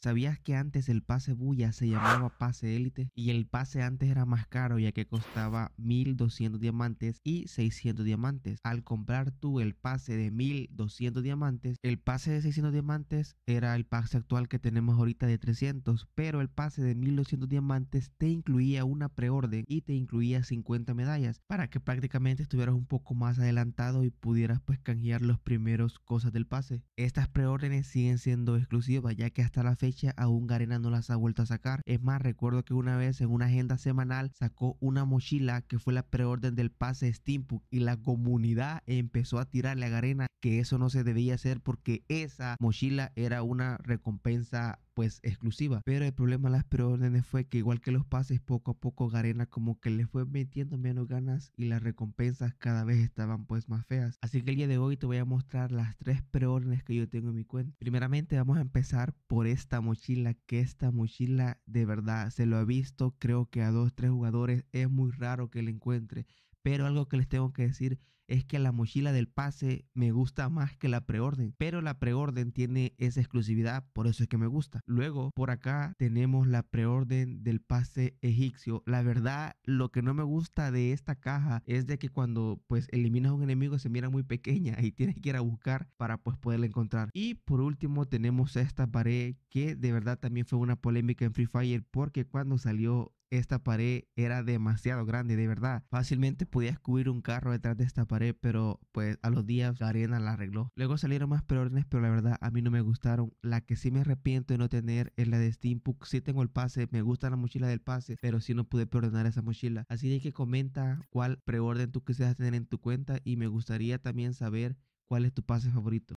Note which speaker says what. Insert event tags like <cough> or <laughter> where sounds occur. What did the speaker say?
Speaker 1: ¿Sabías que antes el pase bulla se llamaba pase élite? Y el pase antes era más caro ya que costaba 1200 diamantes y 600 diamantes. Al comprar tú el pase de 1200 diamantes, el pase de 600 diamantes era el pase actual que tenemos ahorita de 300, pero el pase de 1200 diamantes te incluía una preorden y te incluía 50 medallas para que prácticamente estuvieras un poco más adelantado y pudieras pues canjear los primeros cosas del pase. Estas preórdenes siguen siendo exclusivas ya que hasta la fecha aún Garena no las ha vuelto a sacar. Es más, recuerdo que una vez en una agenda semanal sacó una mochila que fue la preorden del pase Steampunk y la comunidad empezó a tirarle a Garena que eso no se debía hacer porque esa mochila era una recompensa pues exclusiva. Pero el problema de las preórdenes fue que igual que los pases, poco a poco Garena como que le fue metiendo menos ganas y las recompensas cada vez estaban pues más feas. Así que el día de hoy te voy a mostrar las tres preórdenes que yo tengo en mi cuenta. Primeramente vamos a empezar por esta mochila, que esta mochila de verdad se lo ha visto, creo que a dos, tres jugadores es muy raro que la encuentre pero algo que les tengo que decir es que la mochila del pase me gusta más que la preorden. Pero la preorden tiene esa exclusividad, por eso es que me gusta. Luego, por acá tenemos la preorden del pase egipcio. La verdad, lo que no me gusta de esta caja es de que cuando pues eliminas a un enemigo se mira muy pequeña y <laughs> tienes que ir a buscar para pues poderla encontrar. Y por último tenemos esta pared que de verdad también fue una polémica en Free Fire porque cuando salió esta pared era demasiado grande, de verdad. Fácilmente podías cubrir un carro detrás de esta pared, pero pues a los días la arena la arregló. Luego salieron más preórdenes, pero la verdad a mí no me gustaron. La que sí me arrepiento de no tener es la de Steampunk. Sí tengo el pase, me gusta la mochila del pase, pero sí no pude preordenar esa mochila. Así de que comenta cuál preorden tú quisieras tener en tu cuenta y me gustaría también saber cuál es tu pase favorito.